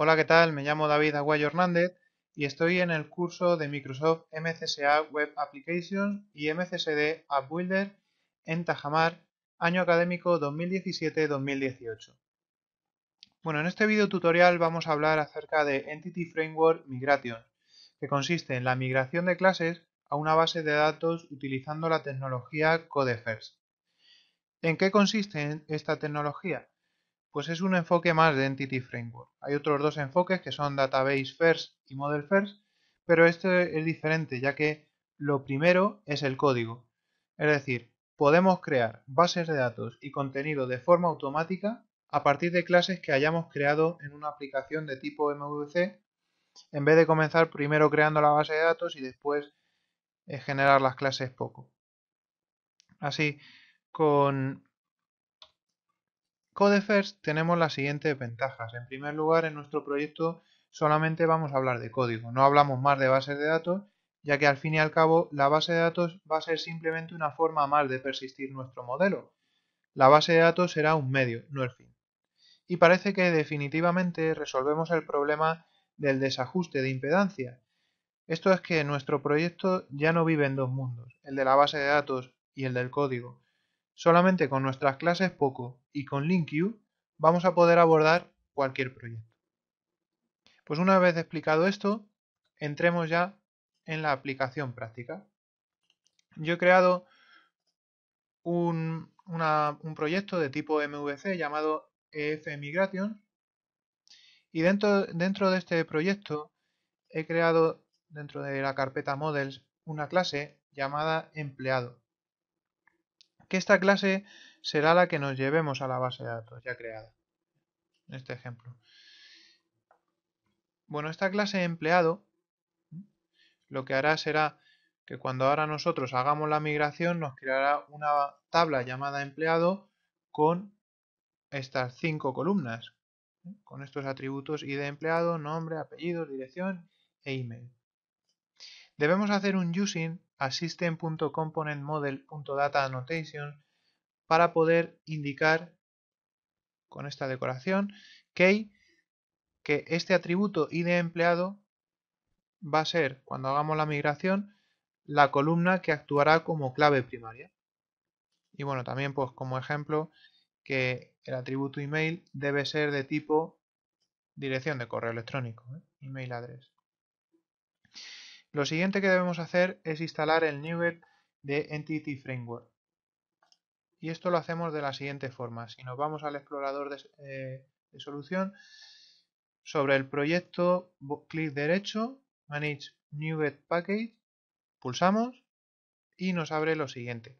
Hola, ¿qué tal? Me llamo David Aguayo Hernández y estoy en el curso de Microsoft MCSA Web Applications y MCSD App Builder en Tajamar, año académico 2017-2018. Bueno, en este video tutorial vamos a hablar acerca de Entity Framework Migration, que consiste en la migración de clases a una base de datos utilizando la tecnología CodeFirst. ¿En qué consiste esta tecnología? pues es un enfoque más de Entity Framework. Hay otros dos enfoques que son Database First y Model First, pero este es diferente ya que lo primero es el código. Es decir, podemos crear bases de datos y contenido de forma automática a partir de clases que hayamos creado en una aplicación de tipo MVC, en vez de comenzar primero creando la base de datos y después eh, generar las clases poco. Así, con CodeFirst tenemos las siguientes ventajas. En primer lugar, en nuestro proyecto solamente vamos a hablar de código, no hablamos más de bases de datos, ya que al fin y al cabo la base de datos va a ser simplemente una forma más de persistir nuestro modelo. La base de datos será un medio, no el fin. Y parece que definitivamente resolvemos el problema del desajuste de impedancia. Esto es que nuestro proyecto ya no vive en dos mundos, el de la base de datos y el del código. Solamente con nuestras clases Poco y con LINQ vamos a poder abordar cualquier proyecto. Pues una vez explicado esto, entremos ya en la aplicación práctica. Yo he creado un, proyecto de tipo MVC llamado EF Migration y dentro de este proyecto he creado dentro de la carpeta Models una clase llamada empleado que esta clase será la que nos llevemos a la base de datos ya creada. En este ejemplo. Bueno, esta clase empleado lo que hará será que cuando ahora nosotros hagamos la migración nos creará una tabla llamada empleado con estas cinco columnas, con estos atributos id empleado, nombre, apellido, dirección e email. Debemos hacer un using data annotation para poder indicar con esta decoración que este atributo id empleado va a ser, cuando hagamos la migración, la columna que actuará como clave primaria. Y bueno, también pues como ejemplo que el atributo email debe ser de tipo dirección de correo electrónico, ¿eh? email address. Lo siguiente que debemos hacer es instalar el NuGet de Entity Framework. Y esto lo hacemos de la siguiente forma. Si nos vamos al explorador de, eh, solución, sobre el proyecto, clic derecho, Manage NuGet Package, pulsamos y nos abre lo siguiente.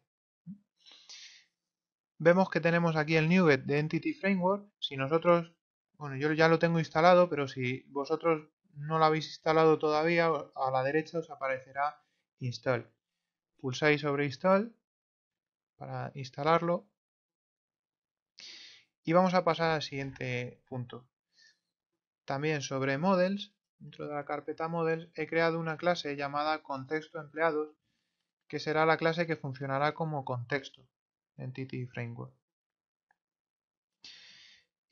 Vemos que tenemos aquí el NuGet de Entity Framework. Si nosotros, bueno, yo ya lo tengo instalado, pero si vosotros no lo habéis instalado todavía, a la derecha os aparecerá Install. Pulsáis sobre Install para instalarlo. Y vamos a pasar al siguiente punto. También sobre Models, dentro de la carpeta Models, he creado una clase llamada Contexto Empleados, que será la clase que funcionará como contexto Entity Framework.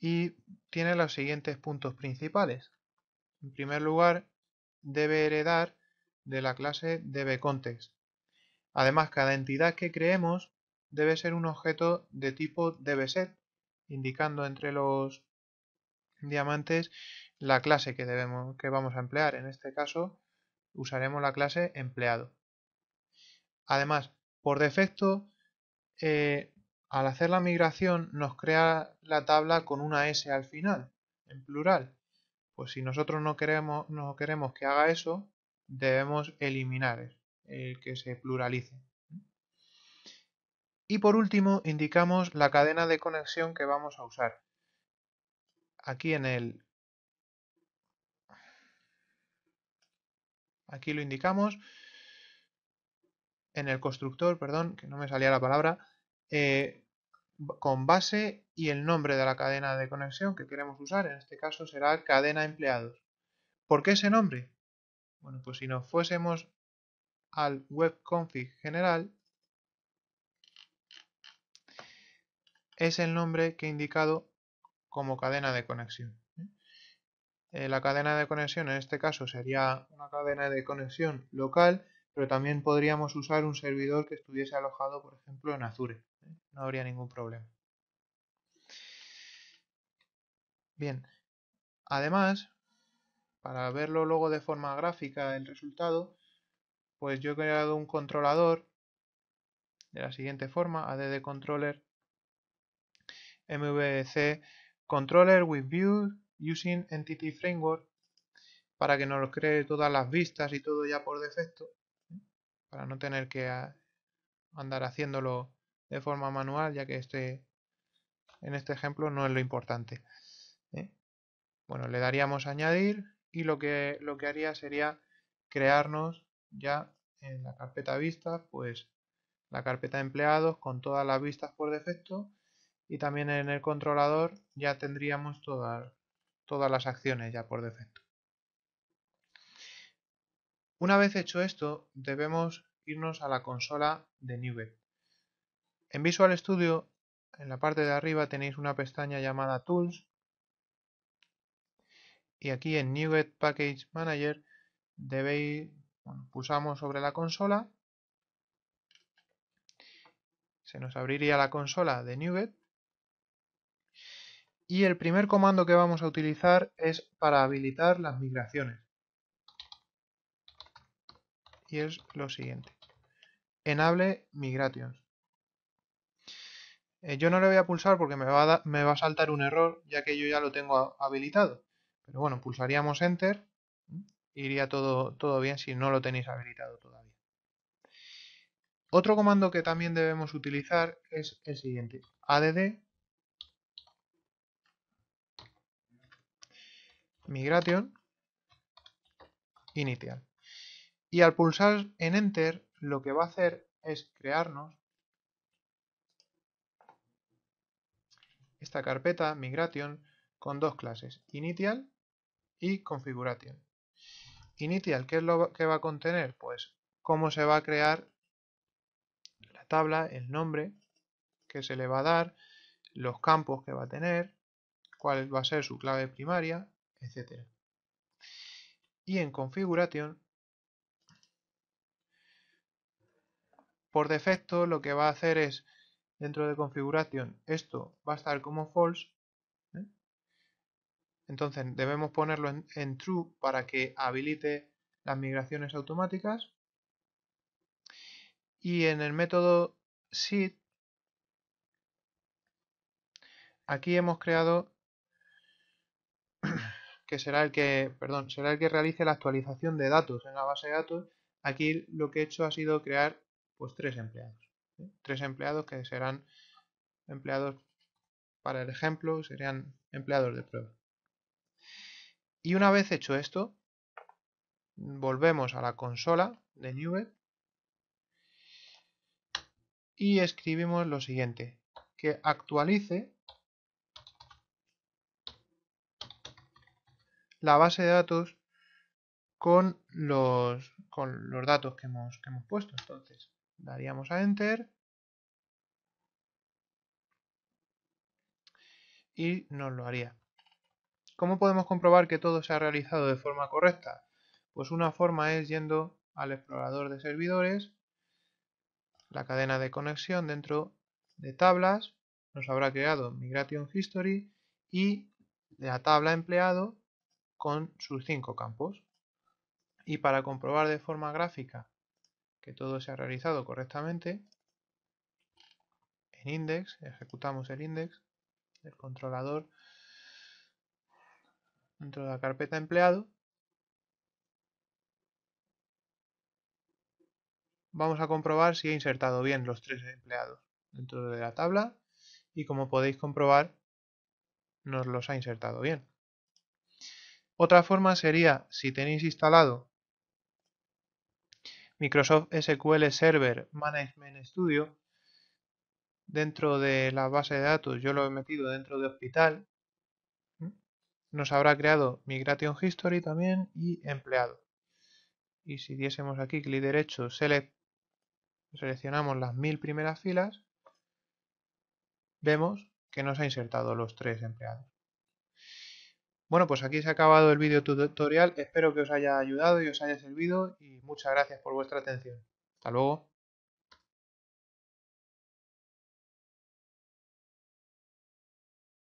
Y tiene los siguientes puntos principales. En primer lugar, debe heredar de la clase DBContext. Además, cada entidad que creemos debe ser un objeto de tipo DBSet, indicando entre los diamantes la clase que, debemos, que vamos a emplear. En este caso, usaremos la clase empleado. Además, por defecto, eh, al hacer la migración nos crea la tabla con una S al final, en plural. Pues si nosotros no queremos, no queremos que haga eso, debemos eliminar el que se pluralice. Y por último, indicamos la cadena de conexión que vamos a usar. Aquí en el... Aquí lo indicamos. En el constructor, perdón, que no me salía la palabra. Eh, con base y el nombre de la cadena de conexión que queremos usar. En este caso será cadena empleados. ¿Por qué ese nombre? Bueno, pues si nos fuésemos al webconfig general, es el nombre que he indicado como cadena de conexión. ¿eh? Eh, la cadena de conexión en este caso sería una cadena de conexión local pero también podríamos usar un servidor que estuviese alojado, por ejemplo, en Azure. ¿eh? No habría ningún problema. Bien, además, para verlo luego de forma gráfica el resultado, pues yo he creado un controlador de la siguiente forma, add controller mvc controller with view using entity framework para que nos cree todas las vistas y todo ya por defecto para no tener que andar haciéndolo de forma manual, ya que este en este ejemplo no es lo importante. ¿eh? Bueno, le daríamos añadir y lo que, lo que haría sería crearnos ya en la carpeta vistas, pues la carpeta empleados con todas las vistas por defecto y también en el controlador ya tendríamos todas, todas las acciones ya por defecto. Una vez hecho esto, debemos irnos a la consola de Nube. En Visual Studio, en la parte de arriba tenéis una pestaña llamada Tools y aquí en NuGet Package Manager debéis, bueno, pulsamos sobre la consola, se nos abriría la consola de NuGet y el primer comando que vamos a utilizar es para habilitar las migraciones y es lo siguiente. Enable Migrations. Eh, yo no le voy a pulsar porque me va a, me va a saltar un error ya que yo ya lo tengo habilitado. Pero bueno, pulsaríamos Enter. Iría todo, todo bien si no lo tenéis habilitado todavía. Otro comando que también debemos utilizar es el siguiente. ADD Migration Initial. Y al pulsar en Enter, lo que va a hacer es crearnos esta carpeta Migration con dos clases, Initial y Configuration. Initial, ¿qué es lo que va a contener? Pues cómo se va a crear la tabla, el nombre que se le va a dar, los campos que va a tener, cuál va a ser su clave primaria, etc. Y en Configuration por defecto lo que va a hacer es, dentro de configuración, esto va a estar como false. ¿eh? Entonces debemos ponerlo en, true para que habilite las migraciones automáticas. Y en el método sit, aquí hemos creado que será el que, perdón, será el que realice la actualización de datos en la base de datos. Aquí lo que he hecho ha sido crear pues tres empleados. ¿eh? Tres empleados que serán empleados, para el ejemplo, serían empleados de prueba. Y una vez hecho esto, volvemos a la consola de Newell y escribimos lo siguiente, que actualice la base de datos con los con los datos que hemos, puesto. Entonces, daríamos a Enter. Y nos lo haría. ¿Cómo podemos comprobar que todo se ha realizado de forma correcta? Pues una forma es yendo al explorador de servidores, la cadena de conexión dentro de tablas, nos habrá creado Migration History y la tabla empleado con sus cinco campos. Y para comprobar de forma gráfica que todo se ha realizado correctamente, en index, ejecutamos el index del controlador dentro de la carpeta empleado. Vamos a comprobar si he insertado bien los tres empleados dentro de la tabla y como podéis comprobar nos los ha insertado bien. Otra forma sería, si tenéis instalado Microsoft SQL Server Management Studio dentro de la base de datos, yo lo he metido dentro de hospital, nos habrá creado Migration History también y empleado. Y si diésemos aquí clic derecho, select, seleccionamos las mil primeras filas, vemos que nos ha insertado los tres empleados. Bueno, pues aquí se ha acabado el vídeo tutorial. Espero que os haya ayudado y os haya servido y muchas gracias por vuestra atención. Hasta luego.